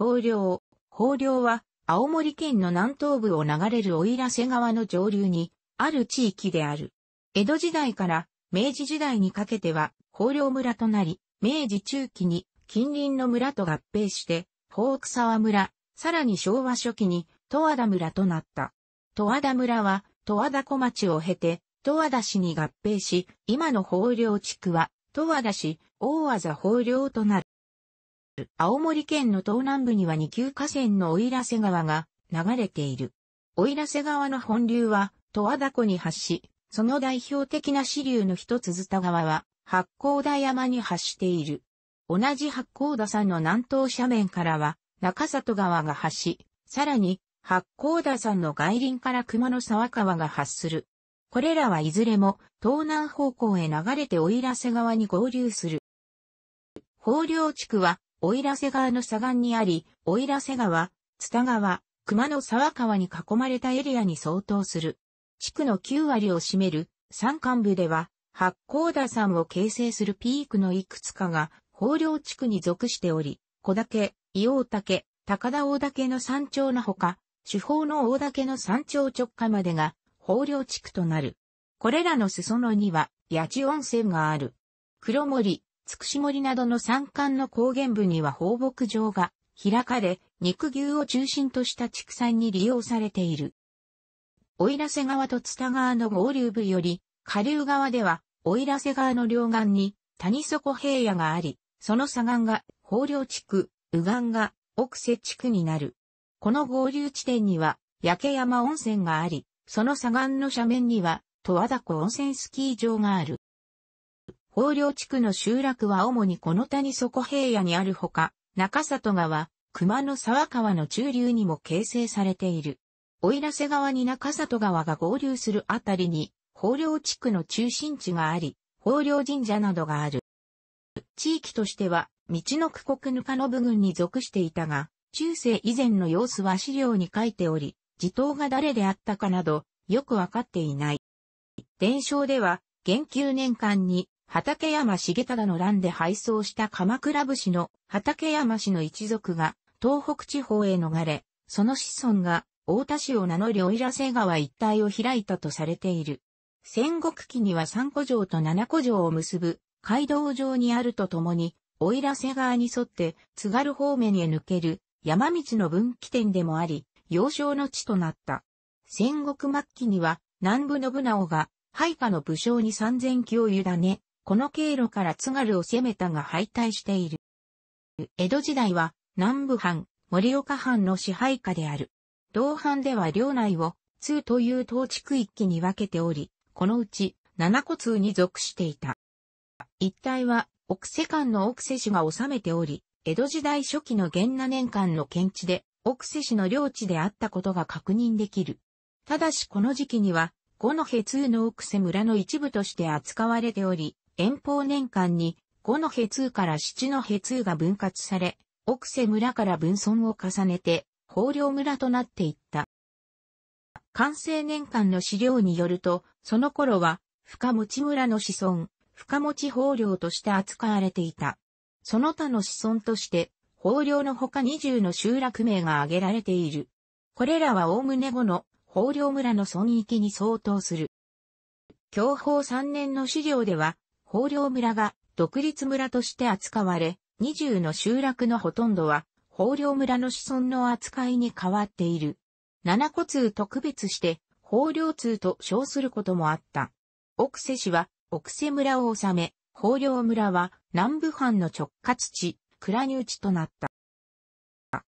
豊漁。豊漁は、青森県の南東部を流れる奥入瀬川の上流に、ある地域である。江戸時代から明治時代にかけては、豊漁村となり、明治中期に近隣の村と合併して、豊奥沢村、さらに昭和初期に、十和田村となった。十和田村は、十和田小町を経て、十和田市に合併し、今の豊漁地区は、十和田市、大和田豊漁となる。青森県の東南部には2級河川の奥入瀬川が流れている。奥入瀬川の本流は、十和田湖に発し、その代表的な支流の一つずた川は、八甲田山に発している。同じ八甲田山の南東斜面からは、中里川が発し、さらに、八甲田山の外輪から熊野沢川が発する。これらはいずれも東南方向へ流れて奥入瀬川に合流する。法領地区は奥入瀬川の左岸にあり、奥入瀬川、津田川、熊野沢川に囲まれたエリアに相当する。地区の9割を占める山間部では、八甲田山を形成するピークのいくつかが、豊漁地区に属しており、小岳、伊王岳、高田大岳の山頂のほか、主峰の大岳の山頂直下までが、豊漁地区となる。これらの裾野には、八地温泉がある。黒森、つくし森などの山間の高原部には放牧場が開かれ、肉牛を中心とした畜産に利用されている。奥入瀬川と津田川の合流部より、下流側では、奥入瀬川の両岸に谷底平野があり、その左岸が豊漁地区、右岸が奥瀬地区になる。この合流地点には、焼山温泉があり、その左岸の斜面には、十和田湖温泉スキー場がある。大領地区の集落は主にこの谷底平野にあるほか、中里川、熊野沢川の中流にも形成されている。奥入瀬川に中里川が合流するあたりに、豊領地区の中心地があり、豊領神社などがある。地域としては、道の区国ぬかの部分に属していたが、中世以前の様子は資料に書いており、地頭が誰であったかなど、よくわかっていない。伝承では、元久年間に畠山重忠の乱で敗走した鎌倉武士の畠山氏の一族が東北地方へ逃れ、その子孫が大田市を名乗り奥入瀬川一帯を開いたとされている。戦国期には三古城と七古城を結ぶ街道上にあるとともに、奥入瀬川に沿って津軽方面へ抜ける山道の分岐点でもあり、幼少の地となった。戦国末期には南部信長が配下の武将に三千騎を委ね、この経路から津軽を攻めたが敗退している。江戸時代は南部藩、森岡藩の支配下である。同藩では領内を通という統治区域に分けており、このうち七個通に属していた。一帯は奥瀬間の奥瀬氏が治めており、江戸時代初期の元那年間の県地で奥瀬氏の領地であったことが確認できる。ただしこの時期には、五の辺通の奥瀬村の一部として扱われており、遠方年間に5のヘ通から7のヘ通が分割され、奥瀬村から分村を重ねて、法領村となっていった。完成年間の資料によると、その頃は、深持村の子孫、深持法領として扱われていた。その他の子孫として、法領のほか20の集落名が挙げられている。これらは概ね後の法領村の村域に相当する。享保3年の資料では、豊漁村が独立村として扱われ、20の集落のほとんどは、豊漁村の子孫の扱いに変わっている。七個通特別して、豊漁通と称することもあった。奥瀬市は、奥瀬村を治め、豊漁村は南部藩の直轄地、倉入地となった。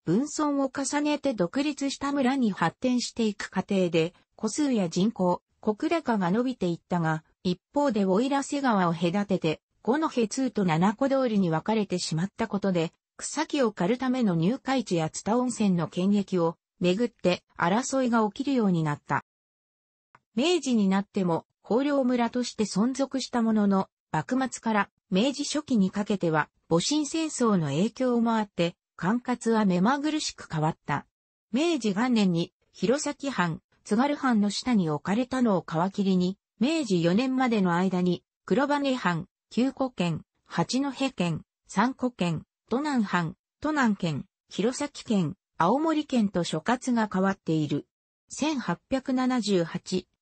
分村を重ねて独立した村に発展していく過程で、個数や人口、国高が伸びていったが、一方で奥入瀬川を隔てて、五の辺通と七個通りに分かれてしまったことで、草木を刈るための入会地や津田温泉の権益をめぐって争いが起きるようになった。明治になっても、豊領村として存続したものの、幕末から明治初期にかけては、戊辰戦争の影響もあって、管轄は目まぐるしく変わった。明治元年に、弘前藩、津軽藩の下に置かれたのを皮切りに、明治4年までの間に、黒羽藩、九古県、八戸県、三古県、都南藩、都南県、弘前県、青森県と所轄が変わっている。1878、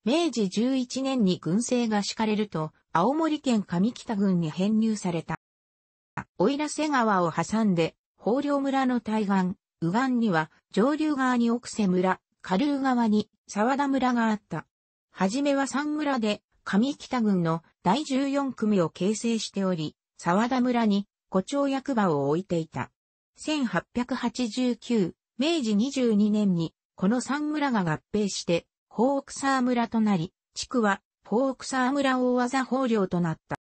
明治11年に軍政が敷かれると、青森県上北郡に編入された。奥入瀬川を挟んで、豊漁村の対岸、右岸には、上流側に奥瀬村、下流側に沢田村があった。はじめは三村で上北郡の第14組を形成しており、沢田村に五町役場を置いていた。1889、明治22年に、この三村が合併して、フォークサー村となり、地区は、フォークサー村大技法領となった。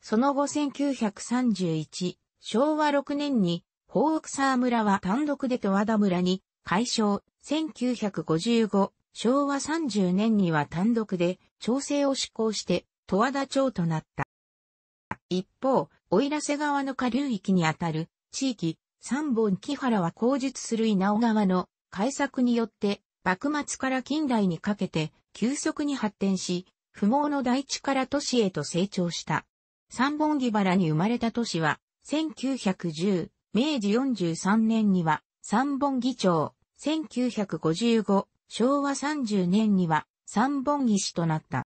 その後1931、昭和6年に、フォークサー村は単独で戸和田村に、解消、1955、昭和30年には単独で、調整を施行して、戸和田町となった。一方、奥入瀬川の下流域にあたる地域、三本木原は口述する稲尾川の改作によって、幕末から近代にかけて急速に発展し、不毛の大地から都市へと成長した。三本木原に生まれた都市は、1910、明治43年には三本木町、1955、昭和30年には三本木市となった。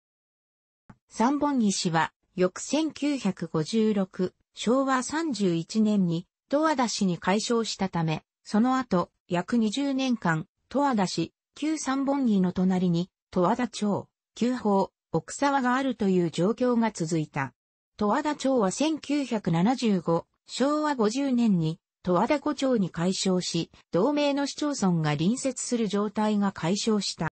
三本木市は、翌1956、昭和31年に、十和田市に改称したため、その後、約20年間、十和田市、旧三本木の隣に、十和田町、旧法、奥沢があるという状況が続いた。十和田町は1975、昭和50年に、十和田湖町に解消し、同盟の市町村が隣接する状態が解消した。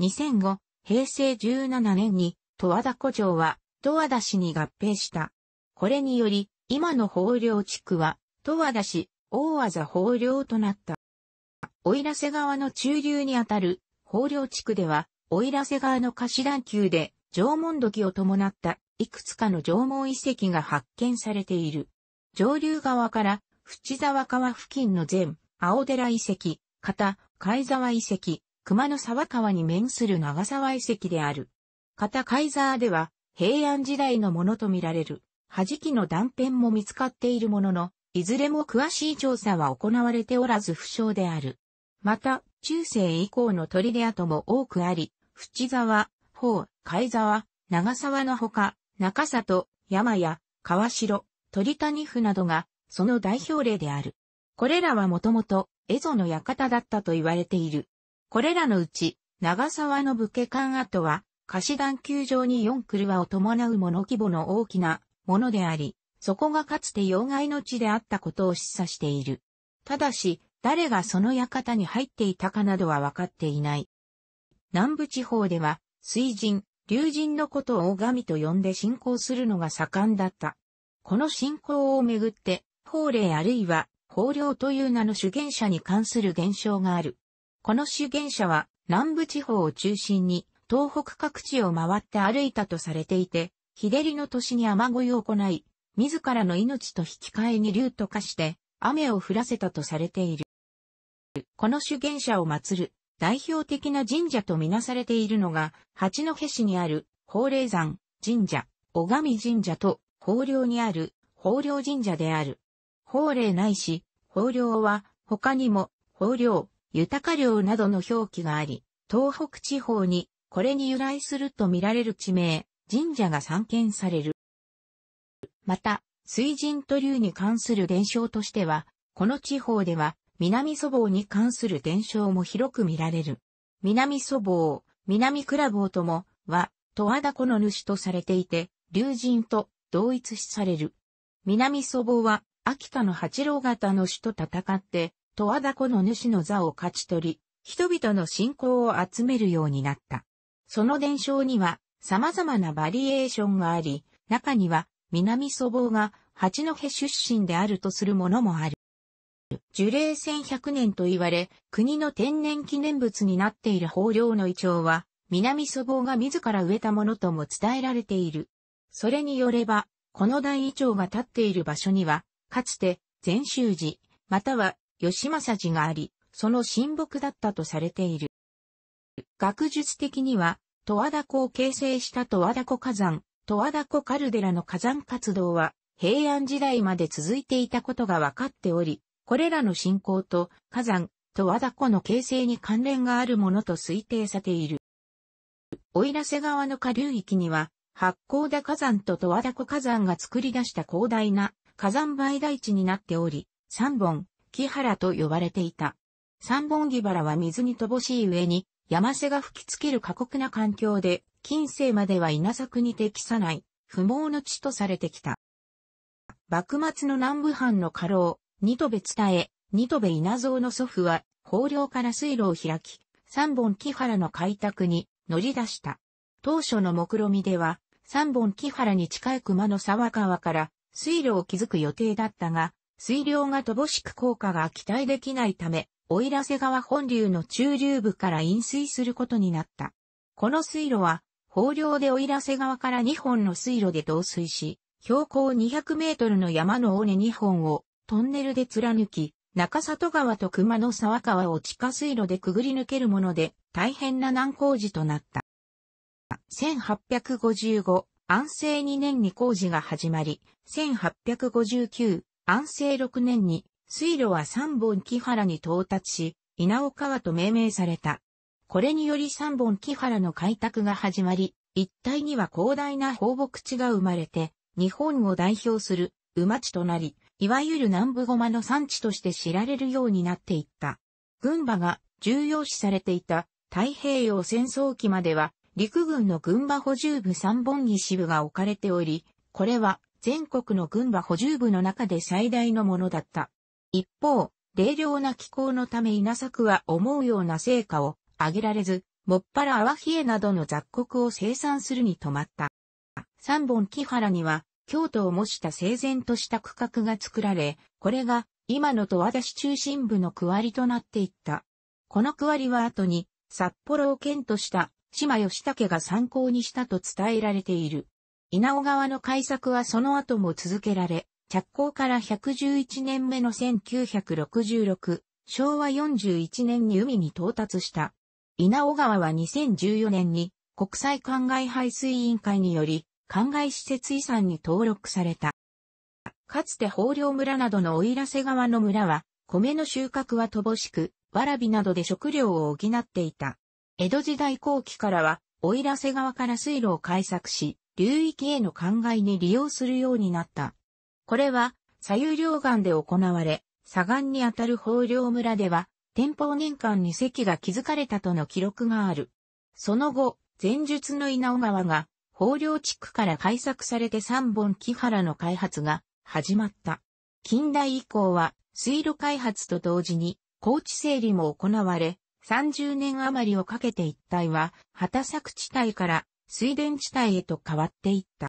2005、平成17年に十和田湖町は十和田市に合併した。これにより、今の法領地区は十和田市、大和田法領となった。奥入瀬川の中流にあたる法領地区では、奥入瀬川の貸し団級で縄文土器を伴ったいくつかの縄文遺跡が発見されている。上流側から淵沢川付近の前、青寺遺跡、片、貝沢遺跡、熊野沢川に面する長沢遺跡である。片貝沢では平安時代のものとみられる、弾きの断片も見つかっているものの、いずれも詳しい調査は行われておらず不詳である。また、中世以降の砦跡も多くあり、淵沢、方、貝沢、長沢のほか、中里、山や、川城、鳥谷府などが、その代表例である。これらはもともと、蝦夷の館だったと言われている。これらのうち、長沢の武家館跡は、貸し団球場に4車を伴うもの規模の大きなものであり、そこがかつて妖怪の地であったことを示唆している。ただし、誰がその館に入っていたかなどは分かっていない。南部地方では、水神、竜神のことを大神と呼んで信仰するのが盛んだった。この信仰をめぐって、法令あるいは法令という名の主言者に関する現象がある。この主言者は南部地方を中心に東北各地を回って歩いたとされていて、日照りの年に雨乞いを行い、自らの命と引き換えに竜と化して雨を降らせたとされている。この主言者を祀る代表的な神社とみなされているのが、八戸市にある法令山神社、小神神社と法領にある法領神社である。法令ないし、法領は他にも法領、豊か領などの表記があり、東北地方にこれに由来すると見られる地名、神社が散見される。また、水神と流に関する伝承としては、この地方では南祖母に関する伝承も広く見られる。南祖房、南倉房とも、は、十和田湖の主とされていて、竜神と同一視される。南祖母は、秋田の八郎方の主と戦って、十和田湖の主の座を勝ち取り、人々の信仰を集めるようになった。その伝承には、様々なバリエーションがあり、中には、南祖母が八戸出身であるとするものもある。樹齢1100年と言われ、国の天然記念物になっている豊漁の胃腸は、南祖母が自ら植えたものとも伝えられている。それによれば、この大イチが立っている場所には、かつて、禅宗寺、または吉正寺があり、その神木だったとされている。学術的には、十和田湖を形成した十和田湖火山、十和田湖カルデラの火山活動は、平安時代まで続いていたことが分かっており、これらの信仰と火山、十和田湖の形成に関連があるものと推定されている。奥入瀬川の下流域には、八甲田火山と十和田湖火山が作り出した広大な火山灰大地になっており、三本、木原と呼ばれていた。三本木原は水に乏しい上に、山瀬が吹きつける過酷な環境で、近世までは稲作に適さない、不毛の地とされてきた。幕末の南部藩の家老、二戸別田へ、二戸部稲造の祖父は、豊漁から水路を開き、三本木原の開拓に乗り出した。当初の目論見では、三本木原に近い熊野沢川から水路を築く予定だったが、水量が乏しく効果が期待できないため、奥入瀬川本流の中流部から引水することになった。この水路は、豊漁で奥入瀬川から2本の水路で導水し、標高200メートルの山の尾根2本をトンネルで貫き、中里川と熊野沢川を地下水路でくぐり抜けるもので大変な難工事となった。1855、安政2年に工事が始まり、1859、安政6年に水路は三本木原に到達し、稲尾川と命名された。これにより三本木原の開拓が始まり、一帯には広大な放牧地が生まれて、日本を代表する馬地となり、いわゆる南部駒の産地として知られるようになっていった。群馬が重要視されていた太平洋戦争期までは陸軍の軍馬補充部三本木支部が置かれており、これは全国の軍馬補充部の中で最大のものだった。一方、冷涼な気候のため稲作は思うような成果を上げられず、もっぱら泡冷えなどの雑穀を生産するに止まった。三本木原には、京都を模した整然とした区画が作られ、これが今の十和田市中心部の区割りとなっていった。この区割りは後に札幌を県とした島義武が参考にしたと伝えられている。稲尾川の開削はその後も続けられ、着工から111年目の1966、昭和41年に海に到達した。稲尾川は2014年に国際灌漑排水委員会により、灌漑施設遺産に登録された。かつて豊漁村などの奥入瀬川の村は、米の収穫は乏しく、わらびなどで食料を補っていた。江戸時代後期からは、奥入瀬川から水路を開削し、流域への灌漑に利用するようになった。これは、左右両岸で行われ、左岸にあたる法領村では、天保年間に石が築かれたとの記録がある。その後、前述の稲尾川が、法領地区から開削されて三本木原の開発が始まった。近代以降は、水路開発と同時に、高地整理も行われ、30年余りをかけて一帯は、畑作地帯から水田地帯へと変わっていった。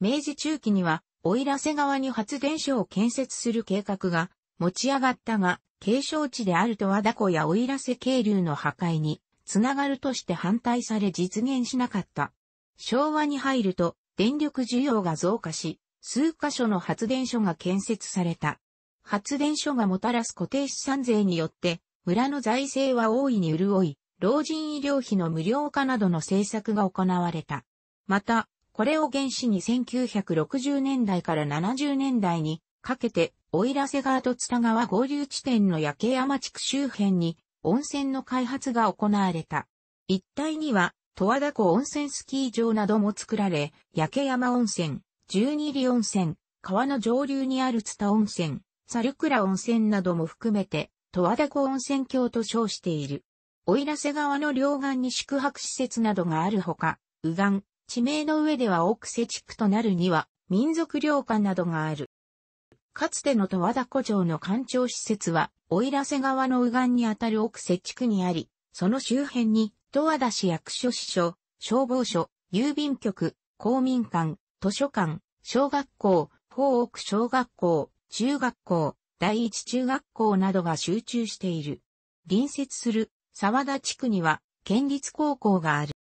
明治中期には、奥入瀬川に発電所を建設する計画が持ち上がったが、継承地であると和田湖や奥入瀬渓流の破壊につながるとして反対され実現しなかった。昭和に入ると電力需要が増加し、数箇所の発電所が建設された。発電所がもたらす固定資産税によって村の財政は大いに潤い、老人医療費の無料化などの政策が行われた。また、これを原始に1960年代から70年代にかけて、奥入瀬川と津田川合流地点の焼山地区周辺に温泉の開発が行われた。一帯には、十和田湖温泉スキー場なども作られ、焼山温泉、十二里温泉、川の上流にある津田温泉、猿倉温泉なども含めて、十和田湖温泉郷と称している。奥入瀬川の両岸に宿泊施設などがあるほか、右岸、地名の上では奥瀬地区となるには、民族領館などがある。かつての十和田湖城の館長施設は、奥入瀬川の右岸にあたる奥瀬地区にあり、その周辺に、十和田市役所支所、消防署、郵便局、公民館、図書館、小学校、法奥小学校、中学校、第一中学校などが集中している。隣接する沢田地区には県立高校がある。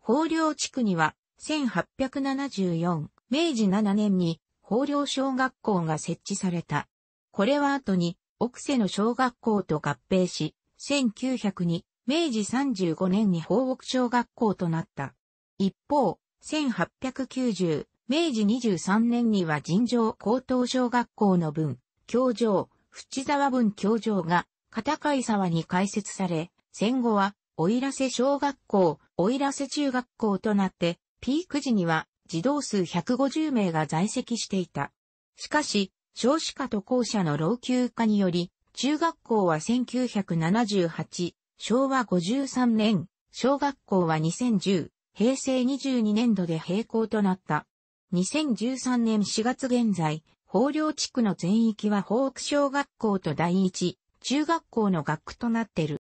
法領地区には1874明治7年に法領小学校が設置された。これは後に奥瀬の小学校と合併し、1902明治35年に法北小学校となった。一方、1890明治23年には尋常高等小学校の分、教場、淵沢分教場が、片貝沢に開設され、戦後は、おいらせ小学校、おいらせ中学校となって、ピーク時には児童数150名が在籍していた。しかし、少子化と校舎の老朽化により、中学校は1978、昭和53年、小学校は2010、平成22年度で閉校となった。2013年4月現在、法領地区の全域は法区小学校と第一、中学校の学区となってる。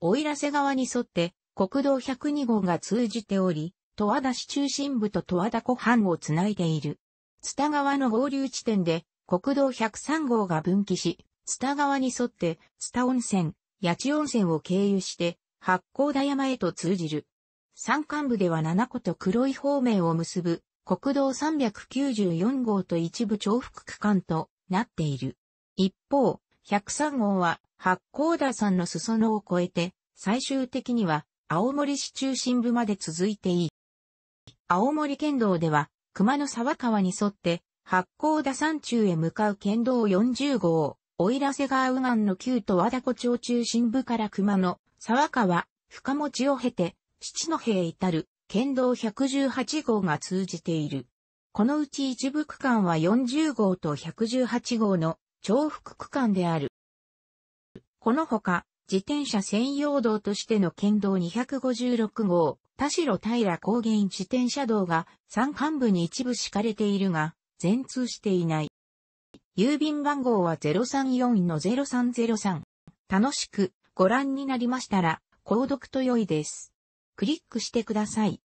奥入瀬川に沿って国道102号が通じており、戸和田市中心部と戸和田湖畔をつないでいる。津田川の合流地点で国道103号が分岐し、津田川に沿って津田温泉、八千温泉を経由して八甲田山へと通じる。山間部では七個と黒い方面を結ぶ国道394号と一部重複区間となっている。一方、103号は八甲田山の裾野を越えて、最終的には青森市中心部まで続いていい。青森県道では、熊野沢川に沿って、八甲田山中へ向かう県道40号、おいらせ川右岸の旧と和田湖町中心部から熊野、沢川、深持を経て、七戸へ至る、県道118号が通じている。このうち一部区間は40号と118号の重複区間である。このほか、自転車専用道としての県道256号、田代平高原自転車道が山間部に一部敷かれているが、全通していない。郵便番号は034-0303。楽しくご覧になりましたら、購読と良いです。クリックしてください。